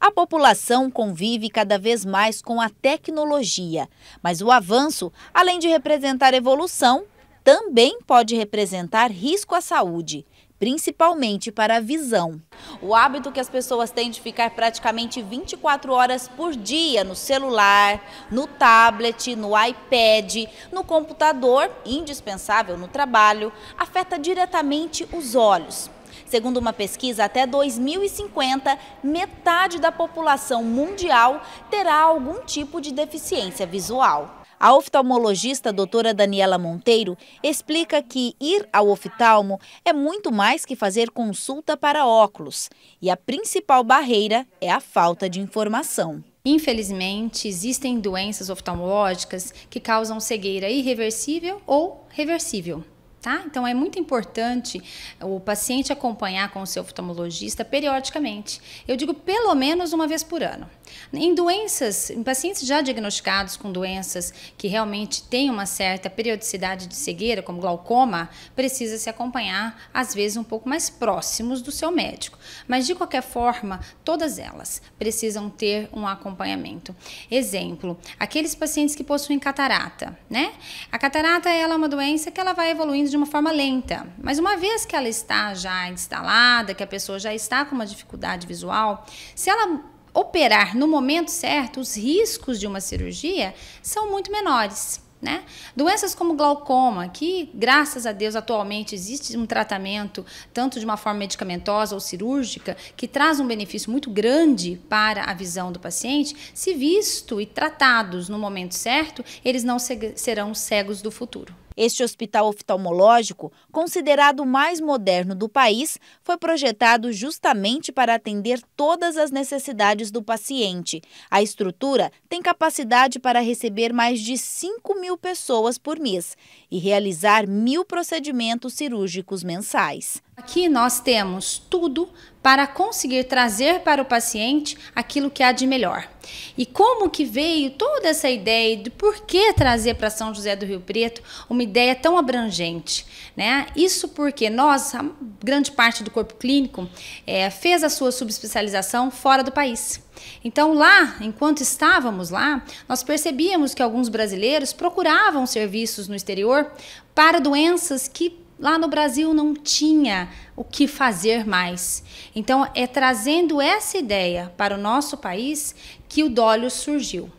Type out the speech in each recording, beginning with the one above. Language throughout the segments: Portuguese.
A população convive cada vez mais com a tecnologia, mas o avanço, além de representar evolução, também pode representar risco à saúde, principalmente para a visão. O hábito que as pessoas têm de ficar praticamente 24 horas por dia no celular, no tablet, no iPad, no computador, indispensável no trabalho, afeta diretamente os olhos. Segundo uma pesquisa, até 2050, metade da população mundial terá algum tipo de deficiência visual. A oftalmologista doutora Daniela Monteiro explica que ir ao oftalmo é muito mais que fazer consulta para óculos. E a principal barreira é a falta de informação. Infelizmente, existem doenças oftalmológicas que causam cegueira irreversível ou reversível. Tá? Então é muito importante o paciente acompanhar com o seu oftalmologista periodicamente. Eu digo pelo menos uma vez por ano. Em doenças, em pacientes já diagnosticados com doenças que realmente têm uma certa periodicidade de cegueira, como glaucoma, precisa se acompanhar às vezes um pouco mais próximos do seu médico. Mas de qualquer forma, todas elas precisam ter um acompanhamento. Exemplo, aqueles pacientes que possuem catarata, né? A catarata ela é uma doença que ela vai evoluindo de uma forma lenta. Mas uma vez que ela está já instalada, que a pessoa já está com uma dificuldade visual, se ela operar no momento certo, os riscos de uma cirurgia são muito menores. Né? Doenças como glaucoma, que graças a Deus atualmente existe um tratamento, tanto de uma forma medicamentosa ou cirúrgica, que traz um benefício muito grande para a visão do paciente, se visto e tratados no momento certo, eles não serão cegos do futuro. Este hospital oftalmológico, considerado o mais moderno do país, foi projetado justamente para atender todas as necessidades do paciente. A estrutura tem capacidade para receber mais de 5 mil pessoas por mês e realizar mil procedimentos cirúrgicos mensais. Aqui nós temos tudo para conseguir trazer para o paciente aquilo que há de melhor. E como que veio toda essa ideia de por que trazer para São José do Rio Preto uma ideia tão abrangente, né? Isso porque nós, a grande parte do corpo clínico, é, fez a sua subespecialização fora do país. Então, lá, enquanto estávamos lá, nós percebíamos que alguns brasileiros procuravam serviços no exterior para doenças que lá no Brasil não tinha o que fazer mais. Então, é trazendo essa ideia para o nosso país que o Dólio surgiu.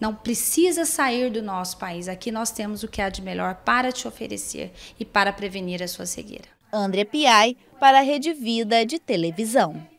Não precisa sair do nosso país. Aqui nós temos o que há de melhor para te oferecer e para prevenir a sua cegueira. André Piai, para a Rede Vida de Televisão.